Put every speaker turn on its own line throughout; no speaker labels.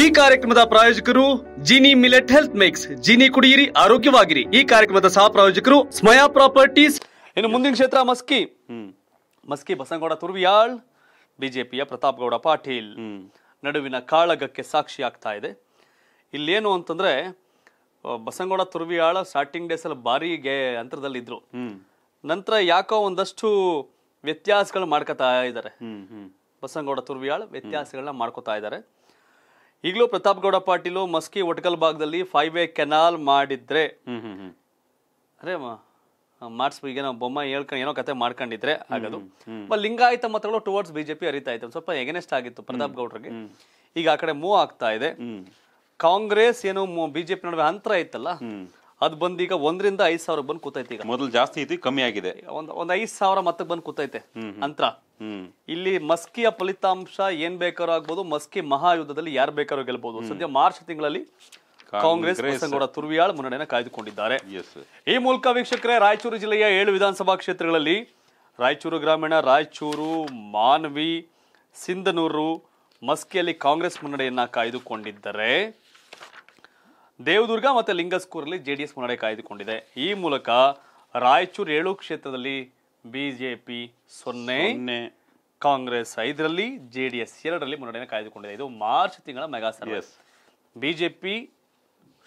ಈ ಕಾರ್ಯಕ್ರಮದ ಪ್ರಾಯೋಜಕರು Gini millet health mix Gini ಕುಡಿಯಿರಿ ಆರೋಗ್ಯವಾಗಿರಿ ಈ ಕಾರ್ಯಕ್ರಮದ ಸಹ ಪ್ರಾಯೋಜಕರು ಸ್ಮಯಾ ಪ್ರಾಪರ್ಟೀಸ್ ಇನ್ನು ಮುಂದಿನ ಕ್ಷೇತ್ರ ಮಸ್ಕಿ ಮಸ್ಕಿ ಬಸನಗೌಡ ತುರ್ವಿಯಾಳ್ ಬಿಜೆಪಿಯ ಗೌಡ ಪಾಟೀಲ್ ನಡುವಿನ ಕಾಳಗಕ್ಕೆ ಸಾಕ್ಷಿ ಆಗ್ತಾ ಇದೆ ಇಲ್ಲೇನು ಅಂತಂದ್ರೆ ಬಸನಗೌಡ ತುರ್ವಿಯಾಳ ಸ್ಟಾರ್ಟಿಂಗ್ ಡೇಸ್ ಅಲ್ಲಿ ಭಾರಿ ಗೆ ಅಂತರದಲ್ಲಿದ್ರು ನಂತರ ಯಾಕೋ ಒಂದಷ್ಟು ವ್ಯತ್ಯಾಸಗಳು ಮಾಡ್ಕೋತಾ ಇದ್ದಾರೆ ಬಸನಗೌಡ ತುರ್ವಿಯಾಳ್ ವ್ಯತ್ಯಾಸಗಳನ್ನ ಮಾಡ್ಕೋತಾ ಇದ್ದಾರೆ ಈಗಲೂ ಪ್ರತಾಪ್ ಗೌಡ ಪಾಟೀಲು ಮಸ್ಕಿ ಒಟ್ಕಲ್ ಭಾಗದಲ್ಲಿ ಫೈವ್ ವೇ ಕೆನಾಲ್ ಮಾಡಿದ್ರೆ ಅರೇ ಮಾಡಿಸ್ಬೋ ಈಗ ನಾವು ಬೊಮ್ಮ ಹೇಳ್ಕೊಂಡು ಏನೋ ಕತೆ ಮಾಡ್ಕೊಂಡಿದ್ರೆ ಆಗೋದು ಲಿಂಗಾಯತ ಮತಗಳು ಟುವರ್ಡ್ಸ್ ಬಿಜೆಪಿ ಅರಿತಾ ಇತ್ತು ಸ್ವಲ್ಪ ಎಗನೆಸ್ಟ್ ಆಗಿತ್ತು ಪ್ರತಾಪ್ ಗೌಡ್ರಿಗೆ ಈಗ ಆ ಕಡೆ ಮೂವ್ ಆಗ್ತಾ ಇದೆ ಕಾಂಗ್ರೆಸ್ ಏನು ಬಿಜೆಪಿ ನಡುವೆ ಅಂತರ ಇತ್ತಲ್ಲ ಅದು ಬಂದೀಗ ಈಗ ಒಂದರಿಂದ ಐದು ಸಾವಿರ ಬಂದು ಕೂತೈತೆ ಈಗ ಮೊದಲು ಜಾಸ್ತಿ ಇತ್ತು ಕಮ್ಮಿ ಆಗಿದೆ ಒಂದ್ ಒಂದ್ ಐದು ಸಾವಿರ ಮತ್ತೆ ಬಂದು ಕೂತೈತೆ ಅಂತರ ಇಲ್ಲಿ ಮಸ್ಕಿಯ ಫಲಿತಾಂಶ ಏನ್ ಬೇಕಾದ್ರೂ ಆಗ್ಬೋದು ಮಸ್ಕಿ ಮಹಾಯುದ್ಧದಲ್ಲಿ ಯಾರು ಬೇಕಾದ್ರೂ ಗೆಲ್ಬಹುದು ಸದ್ಯ ಮಾರ್ಚ್ ತಿಂಗಳಲ್ಲಿ ಕಾಂಗ್ರೆಸ್ ಬಸನಗೌಡ ತುರ್ವಿಯಾಳ್ ಮುನ್ನಡೆಯನ್ನು ಕಾಯ್ದುಕೊಂಡಿದ್ದಾರೆ ಈ ಮೂಲಕ ವೀಕ್ಷಕರೇ ರಾಯಚೂರು ಜಿಲ್ಲೆಯ ಏಳು ವಿಧಾನಸಭಾ ಕ್ಷೇತ್ರಗಳಲ್ಲಿ ರಾಯಚೂರು ಗ್ರಾಮೀಣ ರಾಯಚೂರು ಮಾನ್ವಿ ಸಿಂಧನೂರು ಮಸ್ಕಿಯಲ್ಲಿ ಕಾಂಗ್ರೆಸ್ ಮುನ್ನಡೆಯನ್ನ ಕಾಯ್ದುಕೊಂಡಿದ್ದರೆ ದೇವದುರ್ಗ ಮತ್ತು ಲಿಂಗಸ್ಕೂರಲ್ಲಿ ಜೆಡಿಎಸ್ ಮುನ್ನಡೆ ಕಾಯ್ದುಕೊಂಡಿದೆ ಈ ಮೂಲಕ ರಾಯಚೂರು ಏಳು ಕ್ಷೇತ್ರದಲ್ಲಿ ಬಿಜೆಪಿ ಸೊನ್ನೆ ಕಾಂಗ್ರೆಸ್ ಐದರಲ್ಲಿ ಜೆ ಡಿ ಎಸ್ ಎರಡರಲ್ಲಿ ಮುನ್ನಡೆಯನ್ನು ಕಾಯ್ದುಕೊಂಡಿದೆ ಇದು ಮಾರ್ಚ್ ತಿಂಗಳ ಮೆಗಾ ಸರ್ವೆ ಬಿಜೆಪಿ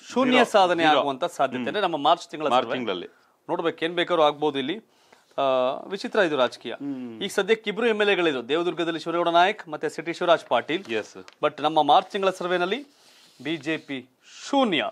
ಶೂನ್ಯ ಸಾಧನೆ ಆಗುವಂತ ಸಾಧ್ಯತೆ ನಮ್ಮ ಮಾರ್ಚ್ ತಿಂಗಳ ತಿಂಗಳಲ್ಲಿ ನೋಡ್ಬೇಕು ಏನ್ ಬೇಕಾದ್ರು ಆಗ್ಬೋದು ಇಲ್ಲಿ ವಿಚಿತ್ರ ಇದು ರಾಜಕೀಯ ಈಗ ಸದ್ಯಕ್ಕೆ ಇಬ್ರು ಎಂ ಎಲ್ ಎಗಳಿದ್ರು ದೇವದುರ್ಗದಲ್ಲಿ ಶಿವರೇಗೌಡ ನಾಯಕ್ ಮತ್ತೆ ಸಿಟಿ ಶಿವರಾಜ್ ಪಾಟೀಲ್ ಬಟ್ ನಮ್ಮ ಮಾರ್ಚ್ ತಿಂಗಳ ಸರ್ವೆನಲ್ಲಿ ಬಿಜೆಪಿ ಶೂನ್ಯ